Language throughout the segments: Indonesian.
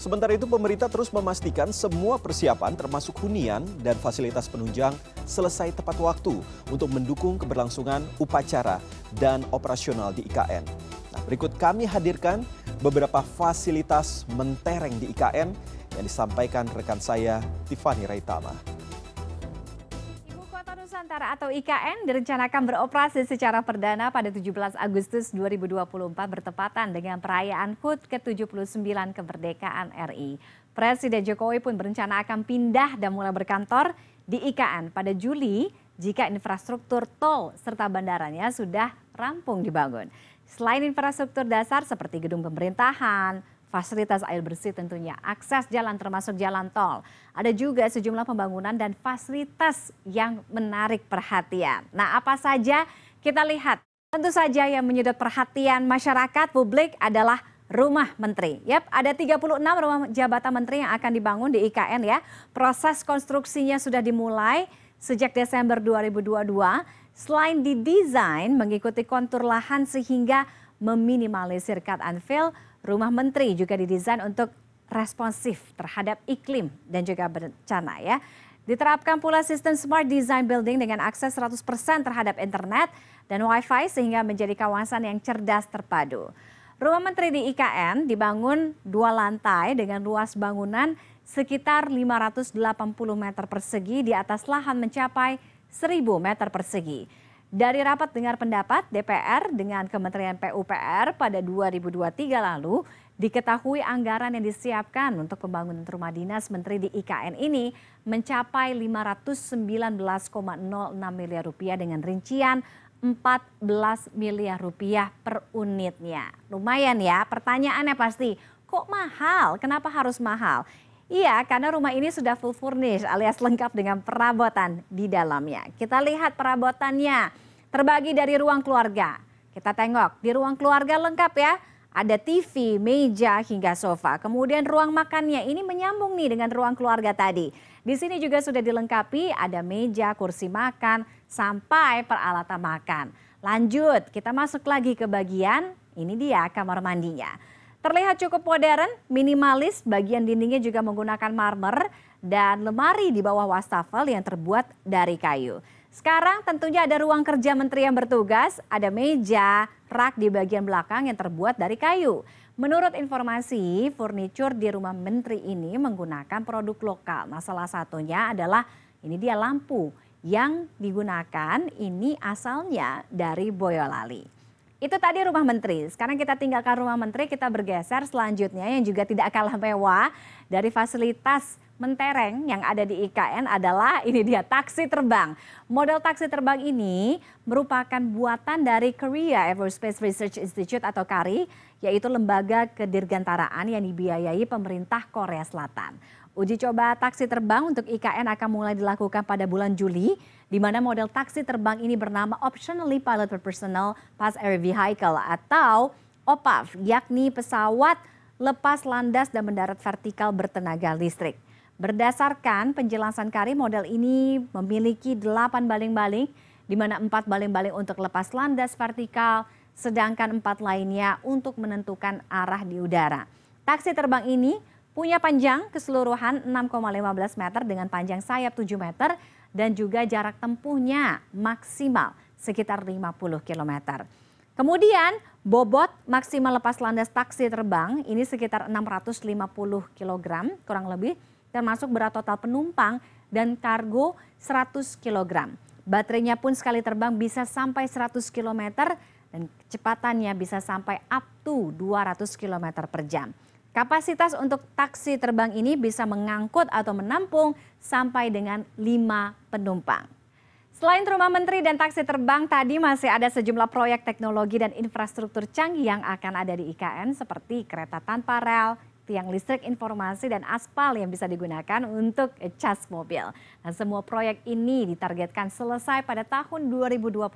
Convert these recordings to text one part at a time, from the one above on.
Sementara itu pemerintah terus memastikan semua persiapan termasuk hunian dan fasilitas penunjang selesai tepat waktu untuk mendukung keberlangsungan upacara dan operasional di IKN. Nah, berikut kami hadirkan beberapa fasilitas mentereng di IKN yang disampaikan rekan saya Tiffany Raitama. Nusantara atau IKN direncanakan beroperasi secara perdana pada 17 Agustus 2024 bertepatan dengan perayaan HUT ke-79 kemerdekaan RI. Presiden Jokowi pun berencana akan pindah dan mulai berkantor di IKN pada Juli jika infrastruktur tol serta bandaranya sudah rampung dibangun. Selain infrastruktur dasar seperti gedung pemerintahan, fasilitas air bersih tentunya, akses jalan termasuk jalan tol. Ada juga sejumlah pembangunan dan fasilitas yang menarik perhatian. Nah, apa saja kita lihat. Tentu saja yang menyedot perhatian masyarakat publik adalah rumah menteri. Yap, ada 36 rumah jabatan menteri yang akan dibangun di IKN ya. Proses konstruksinya sudah dimulai sejak Desember 2022. Selain didesain mengikuti kontur lahan sehingga meminimalisir cut and fill. Rumah menteri juga didesain untuk responsif terhadap iklim dan juga bencana ya. Diterapkan pula sistem smart design building dengan akses 100% terhadap internet dan wifi sehingga menjadi kawasan yang cerdas terpadu. Rumah Menteri di IKN dibangun dua lantai dengan luas bangunan sekitar 580 meter persegi di atas lahan mencapai 1000 meter persegi. Dari rapat dengar pendapat DPR dengan Kementerian PUPR pada 2023 lalu, diketahui anggaran yang disiapkan untuk pembangunan rumah dinas menteri di IKN ini mencapai 519,06 miliar rupiah dengan rincian 14 miliar rupiah per unitnya. Lumayan ya, pertanyaannya pasti, kok mahal? Kenapa harus mahal? Iya, karena rumah ini sudah full furnish alias lengkap dengan perabotan di dalamnya. Kita lihat perabotannya terbagi dari ruang keluarga. Kita tengok di ruang keluarga lengkap ya. Ada TV, meja, hingga sofa. Kemudian ruang makannya ini menyambung nih dengan ruang keluarga tadi. Di sini juga sudah dilengkapi ada meja, kursi makan, sampai peralatan makan. Lanjut, kita masuk lagi ke bagian, ini dia kamar mandinya. Terlihat cukup modern, minimalis, bagian dindingnya juga menggunakan marmer dan lemari di bawah wastafel yang terbuat dari kayu. Sekarang tentunya ada ruang kerja menteri yang bertugas, ada meja, rak di bagian belakang yang terbuat dari kayu. Menurut informasi, furniture di rumah menteri ini menggunakan produk lokal. Nah, salah satunya adalah ini dia lampu yang digunakan ini asalnya dari Boyolali. Itu tadi rumah menteri. Sekarang kita tinggalkan rumah menteri, kita bergeser selanjutnya yang juga tidak kalah mewah dari fasilitas mentereng yang ada di IKN adalah ini dia taksi terbang. Model taksi terbang ini merupakan buatan dari Korea Aerospace Research Institute atau KARI, yaitu lembaga kedirgantaraan yang dibiayai pemerintah Korea Selatan. Uji coba taksi terbang untuk IKN akan mulai dilakukan pada bulan Juli, di mana model taksi terbang ini bernama Optionally Pilot Personal Pass Air Vehicle atau OPAV, yakni pesawat lepas landas dan mendarat vertikal bertenaga listrik. Berdasarkan penjelasan Kari, model ini memiliki 8 baling-baling, di mana 4 baling-baling untuk lepas landas vertikal, sedangkan 4 lainnya untuk menentukan arah di udara. Taksi terbang ini punya panjang keseluruhan 6,15 meter dengan panjang sayap 7 meter dan juga jarak tempuhnya maksimal sekitar 50 km. Kemudian bobot maksimal lepas landas taksi terbang ini sekitar 650 kg kurang lebih termasuk berat total penumpang dan kargo 100 kg. Baterainya pun sekali terbang bisa sampai 100 km dan kecepatannya bisa sampai up to 200 km per jam. Kapasitas untuk taksi terbang ini bisa mengangkut atau menampung sampai dengan 5 penumpang. Selain rumah menteri dan taksi terbang tadi masih ada sejumlah proyek teknologi dan infrastruktur canggih yang akan ada di IKN seperti kereta tanpa rel, tiang listrik informasi dan aspal yang bisa digunakan untuk cas mobil. Nah, semua proyek ini ditargetkan selesai pada tahun 2024.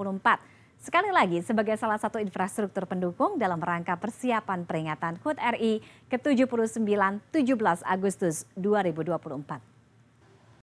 Sekali lagi, sebagai salah satu infrastruktur pendukung dalam rangka persiapan peringatan HUT RI ke-79 17 Agustus 2024.